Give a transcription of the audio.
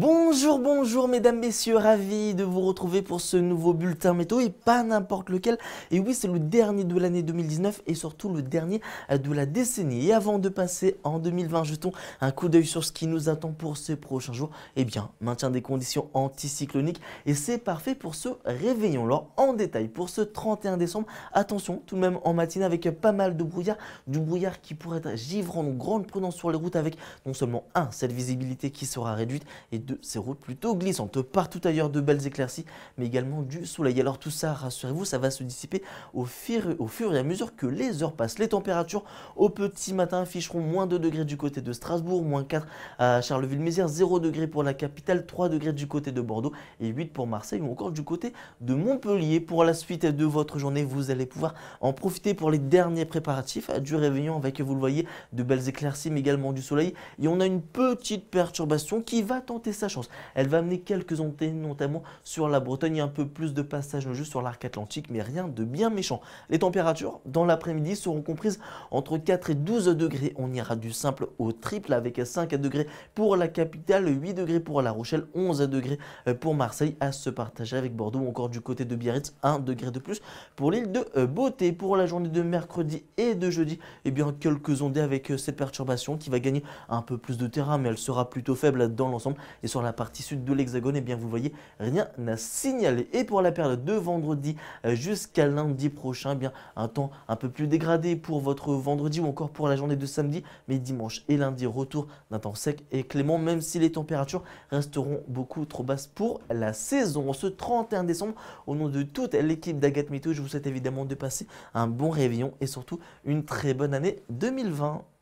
Bon Bonjour, bonjour mesdames, messieurs, ravi de vous retrouver pour ce nouveau bulletin météo et pas n'importe lequel. Et oui, c'est le dernier de l'année 2019 et surtout le dernier euh, de la décennie. Et avant de passer en 2020, jetons un coup d'œil sur ce qui nous attend pour ces prochains jours. Eh bien, maintien des conditions anticycloniques et c'est parfait pour ce réveillon. Alors, en détail, pour ce 31 décembre, attention tout de même en matinée avec pas mal de brouillard, du brouillard qui pourrait être givrant, donc grande prudence sur les routes avec non seulement un, cette visibilité qui sera réduite et 2, c'est route plutôt glissante. Partout ailleurs, de belles éclaircies, mais également du soleil. Alors tout ça, rassurez-vous, ça va se dissiper au fur, au fur et à mesure que les heures passent. Les températures au petit matin afficheront moins 2 degrés du côté de Strasbourg, moins 4 à Charleville-Mézières, 0 degrés pour la capitale, 3 degrés du côté de Bordeaux et 8 pour Marseille ou encore du côté de Montpellier. Pour la suite de votre journée, vous allez pouvoir en profiter pour les derniers préparatifs du réveillon avec, vous le voyez, de belles éclaircies mais également du soleil. Et on a une petite perturbation qui va tenter sa chance elle va amener quelques ondées, notamment sur la Bretagne, un peu plus de passages juste sur l'arc atlantique, mais rien de bien méchant. Les températures dans l'après-midi seront comprises entre 4 et 12 degrés. On ira du simple au triple avec 5 degrés pour la capitale, 8 degrés pour La Rochelle, 11 degrés euh, pour Marseille à se partager avec Bordeaux encore du côté de Biarritz, 1 degré de plus pour l'île de euh, Beauté. Pour la journée de mercredi et de jeudi, eh bien quelques ondées avec euh, cette perturbation qui va gagner un peu plus de terrain, mais elle sera plutôt faible dans l'ensemble et sur la partie sud de l'Hexagone, et eh bien vous voyez, rien n'a signalé. Et pour la période de vendredi euh, jusqu'à lundi prochain, eh bien un temps un peu plus dégradé pour votre vendredi ou encore pour la journée de samedi, mais dimanche et lundi, retour d'un temps sec et clément, même si les températures resteront beaucoup trop basses pour la saison. Ce 31 décembre, au nom de toute l'équipe d'Agathe Mito, je vous souhaite évidemment de passer un bon réveillon et surtout une très bonne année 2020.